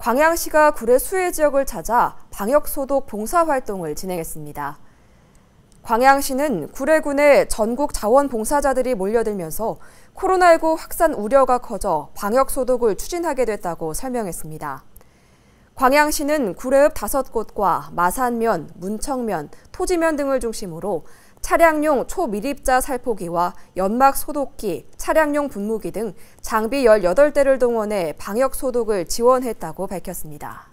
광양시가 구례 수해 지역을 찾아 방역 소독 봉사 활동을 진행했습니다. 광양시는 구례군에 전국 자원봉사자들이 몰려들면서 코로나19 확산 우려가 커져 방역 소독을 추진하게 됐다고 설명했습니다. 광양시는 구례읍 다섯 곳과 마산면, 문청면, 토지면 등을 중심으로 차량용 초미립자 살포기와 연막 소독기, 차량용 분무기 등 장비 18대를 동원해 방역 소독을 지원했다고 밝혔습니다.